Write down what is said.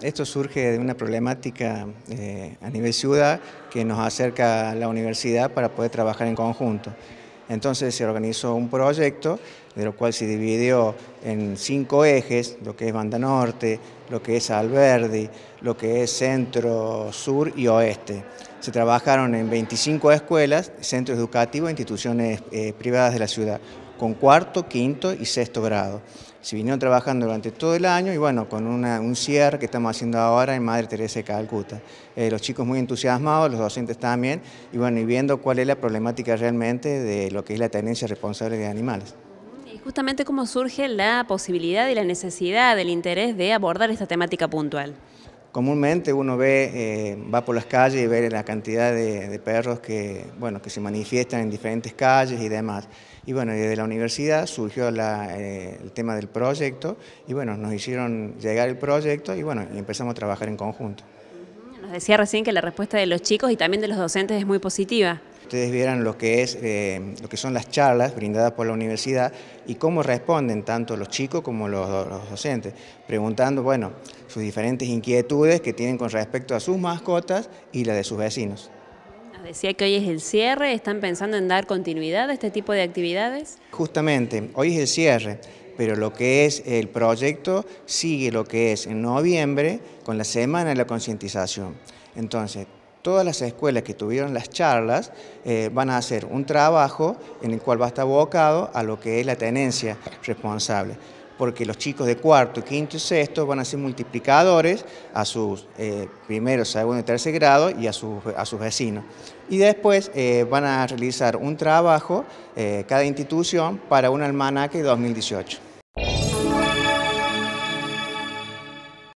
Esto surge de una problemática eh, a nivel ciudad que nos acerca a la universidad para poder trabajar en conjunto. Entonces se organizó un proyecto de lo cual se dividió en cinco ejes, lo que es Banda Norte, lo que es Alberdi, lo que es Centro, Sur y Oeste. Se trabajaron en 25 escuelas, centros educativos e instituciones eh, privadas de la ciudad con cuarto, quinto y sexto grado. Se vinieron trabajando durante todo el año y bueno, con un cierre que estamos haciendo ahora en Madre Teresa de Calcuta. Eh, los chicos muy entusiasmados, los docentes también, y bueno, y viendo cuál es la problemática realmente de lo que es la tenencia responsable de animales. Y justamente cómo surge la posibilidad y la necesidad, el interés de abordar esta temática puntual. Comúnmente uno ve, eh, va por las calles y ve la cantidad de, perros que, bueno, que se manifiestan en diferentes calles y demás. Y bueno, desde la universidad surgió eh, el tema del proyecto y bueno, nos hicieron llegar el proyecto y bueno, empezamos a trabajar en conjunto. Nos decía recién que la respuesta de los chicos y también de los docentes es muy positiva. Ustedes vieran lo que, es, eh, lo que son las charlas brindadas por la universidad y cómo responden tanto los chicos como los, docentes, preguntando, bueno, sus diferentes inquietudes que tienen con respecto a sus mascotas y las de sus vecinos. Ah, decía que hoy es el cierre, ¿están pensando en dar continuidad a este tipo de actividades? Justamente, hoy es el cierre, pero lo que es el proyecto sigue lo que es en noviembre con la Semana de la Concientización. Entonces, todas las escuelas que tuvieron las charlas eh, van a hacer un trabajo en el cual va a estar abocado a lo que es la tenencia responsable porque los chicos de cuarto, quinto y sexto van a ser multiplicadores a sus eh, primeros, segundo y tercer grado y a sus, a sus vecinos. Y después eh, van a realizar un trabajo, cada institución, para un almanaque 2018.